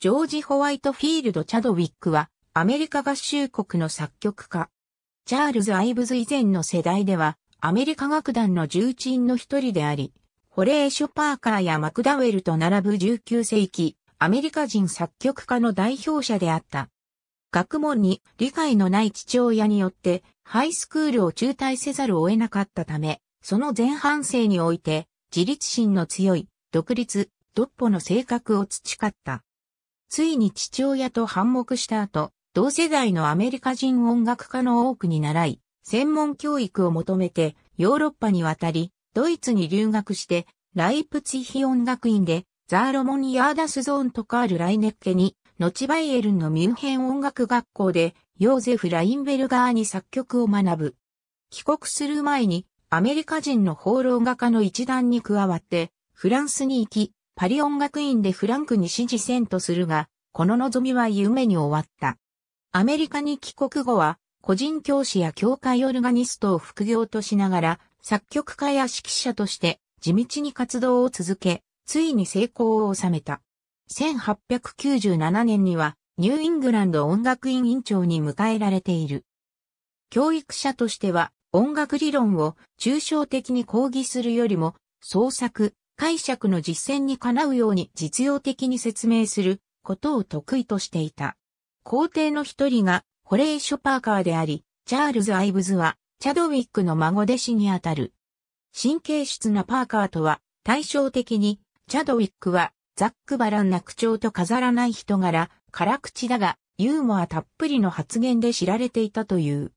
ジョージ・ホワイトフィールド・チャドウィックは、アメリカ合衆国の作曲家。チャールズ・アイブズ以前の世代では、アメリカ楽団の重鎮の一人であり、ホレーショ・パーカーやマクダウェルと並ぶ19世紀、アメリカ人作曲家の代表者であった。学問に理解のない父親によって、ハイスクールを中退せざるを得なかったため、その前半生において、自立心の強い、独立、独歩の性格を培った。ついに父親と反目した後、同世代のアメリカ人音楽家の多くに習い、専門教育を求めてヨーロッパに渡り、ドイツに留学して、ライプツィヒ音楽院で、ザーロモニ・ヤーダスゾーンとカール・ライネッケに、後バイエルンのミュンヘン音楽学校で、ヨーゼフ・ラインベルガーに作曲を学ぶ。帰国する前に、アメリカ人の放浪画家の一団に加わって、フランスに行き、パリ音楽院でフランクに支持せんとするが、この望みは夢に終わった。アメリカに帰国後は、個人教師や教会オルガニストを副業としながら、作曲家や指揮者として地道に活動を続け、ついに成功を収めた。1897年にはニューイングランド音楽院院長に迎えられている。教育者としては音楽理論を抽象的に講義するよりも創作、解釈の実践にかなうように実用的に説明することを得意としていた。皇帝の一人がホレイショ・パーカーであり、チャールズ・アイブズはチャドウィックの孫弟子にあたる。神経質なパーカーとは対照的に、チャドウィックはザックバランな口調と飾らない人柄、辛口だが、ユーモアたっぷりの発言で知られていたという。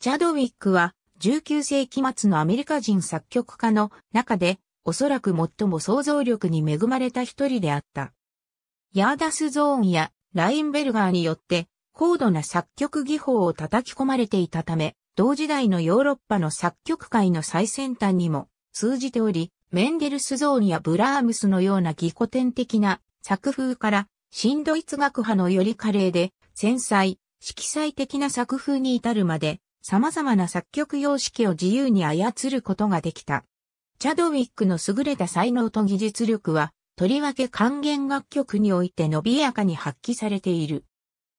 チャドウィックは19世紀末のアメリカ人作曲家の中でおそらく最も想像力に恵まれた一人であった。ヤーダスゾーンやラインベルガーによって高度な作曲技法を叩き込まれていたため、同時代のヨーロッパの作曲界の最先端にも通じており、メンデルスゾーンやブラームスのような技古典的な作風から新ドイツ学派のより華麗で繊細、色彩的な作風に至るまで様々な作曲様式を自由に操ることができた。チャドウィックの優れた才能と技術力は、とりわけ還元楽曲において伸びやかに発揮されている。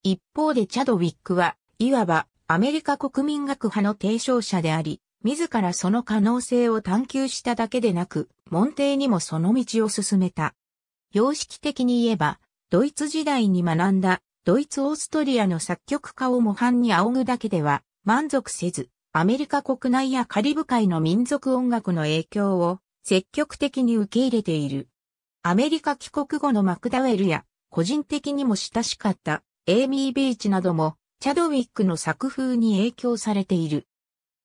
一方でチャドウィックは、いわばアメリカ国民学派の提唱者であり、自らその可能性を探求しただけでなく、門弟にもその道を進めた。様式的に言えば、ドイツ時代に学んだ、ドイツ・オーストリアの作曲家を模範に仰ぐだけでは満足せず、アメリカ国内やカリブ海の民族音楽の影響を積極的に受け入れている。アメリカ帰国後のマクダウェルや、個人的にも親しかったエイミー・ビーチなども、チャドウィックの作風に影響されている。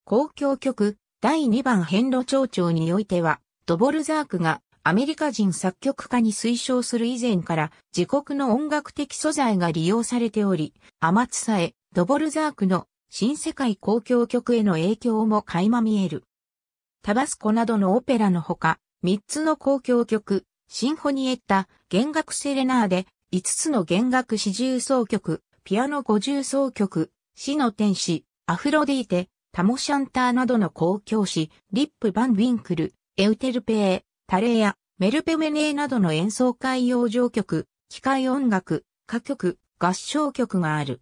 公共曲第2番遍路町長においては、ドボルザークがアメリカ人作曲家に推奨する以前から自国の音楽的素材が利用されており、アマツサエ、ドボルザークの新世界公共曲への影響も垣間見える。タバスコなどのオペラのほか、三つの公共曲、シンフォニエッタ、弦楽セレナーデ、五つの弦楽四重奏曲、ピアノ五重奏曲、死の天使、アフロディーテ、タモシャンターなどの公共詩、リップ・バン・ウィンクル、エウテルペー、タレーやメルペメネーなどの演奏会用上曲、機械音楽、歌曲、合唱曲がある。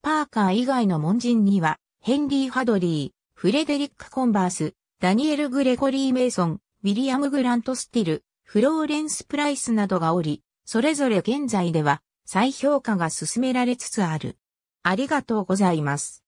パーカー以外の門人には、ヘンリー・ハドリー、フレデリック・コンバース、ダニエル・グレゴリー・メイソン、ウィリアム・グラント・スティル、フローレンス・プライスなどがおり、それぞれ現在では再評価が進められつつある。ありがとうございます。